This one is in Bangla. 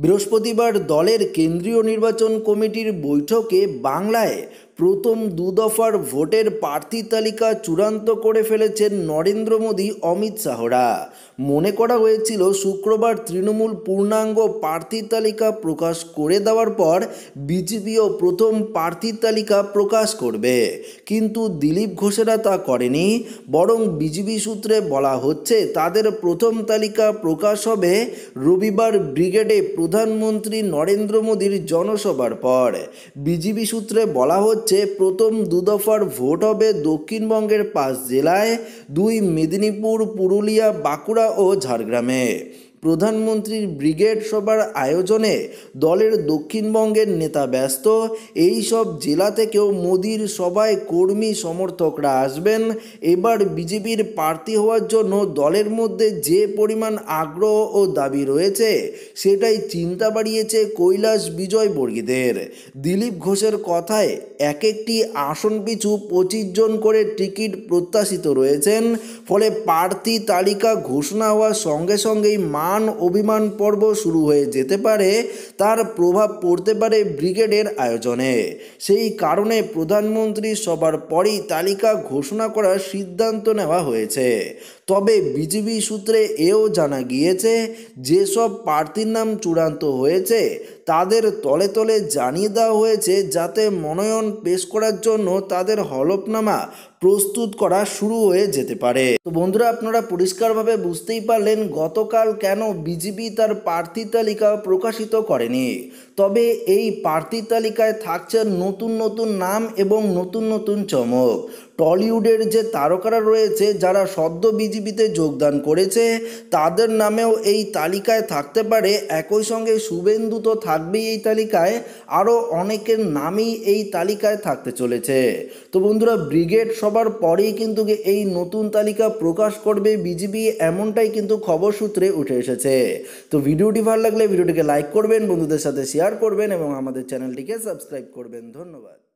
বৃহস্পতিবার দলের কেন্দ্রীয় নির্বাচন কমিটির বৈঠকে বাংলায় প্রথম দুদফার ভোটের প্রার্থী তালিকা চূড়ান্ত করে ফেলেছেন নরেন্দ্র মোদী অমিত শাহরা মনে করা হয়েছিল শুক্রবার তৃণমূল পূর্ণাঙ্গ প্রার্থী তালিকা প্রকাশ করে দেওয়ার পর বিজেপিও প্রথম প্রার্থী তালিকা প্রকাশ করবে কিন্তু দিলীপ ঘোষেরা তা করেনি বরং বিজেপি সূত্রে বলা হচ্ছে তাদের প্রথম তালিকা প্রকাশ হবে রবিবার ব্রিগেডে প্রধানমন্ত্রী নরেন্দ্র মোদীর জনসভার পর বিজেপি সূত্রে বলা হচ্ছে হচ্ছে প্রথম দুদফার ভোট হবে দক্ষিণবঙ্গের পাঁচ জেলায় দুই মেদিনীপুর পুরুলিয়া বাঁকুড়া ও ঝাড়গ্রামে প্রধানমন্ত্রীর ব্রিগেড সভার আয়োজনে দলের দক্ষিণবঙ্গের নেতা ব্যস্ত এই সব জেলা থেকেও মোদির সভায় কর্মী সমর্থকরা আসবেন এবার বিজেপির প্রার্থী হওয়ার জন্য দলের মধ্যে যে পরিমাণ আগ্রহ ও দাবি রয়েছে সেটাই চিন্তা বাড়িয়েছে কৈলাস বিজয় বর্গীদের দিলীপ ঘোষের কথায় এক একটি আসন পিছু পঁচিশ জন করে টিকিট প্রত্যাশিত রয়েছেন ফলে প্রার্থী তালিকা ঘোষণা হওয়ার সঙ্গে সঙ্গেই মা মান অভিমান পর্ব শুরু হয়ে যেতে পারে তার প্রভাব পড়তে পারে ব্রিগেডের আয়োজনে সেই কারণে প্রধানমন্ত্রী সবার পরই তালিকা ঘোষণা করার সিদ্ধান্ত নেওয়া হয়েছে তবে বিজেপি সূত্রে এও জানা গিয়েছে যেসব প্রার্থীর নাম চূড়ান্ত হয়েছে তাদের তলে তলে জানিয়ে দেওয়া হয়েছে যাতে মনোনয়ন পেশ করার জন্য তাদের হলফনামা প্রস্তুত করা শুরু হয়ে যেতে পারে তো বন্ধুরা আপনারা পরিষ্কারভাবে বুঝতেই পারলেন গতকাল কেন বিজেপি তার প্রার্থী তালিকা প্রকাশিত করেনি তবে এই প্রার্থী তালিকায় থাকছে নতুন নতুন নাম এবং নতুন নতুন চমক টলিউডের যে তারকারা রয়েছে যারা সদ্য বিজেপিতে যোগদান করেছে তাদের নামেও এই তালিকায় থাকতে পারে একই সঙ্গে শুভেন্দু তো থাকবেই এই তালিকায় আরও অনেকের নামই এই তালিকায় থাকতে চলেছে তো বন্ধুরা ব্রিগেড সবার পরেই কিন্তু এই নতুন তালিকা প্রকাশ করবে বিজেপি এমনটাই কিন্তু খবর সূত্রে উঠে এসেছে তো ভিডিওটি ভালো লাগলে ভিডিওটিকে লাইক করবেন বন্ধুদের সাথে শেয়ার করবেন এবং আমাদের চ্যানেলটিকে সাবস্ক্রাইব করবেন ধন্যবাদ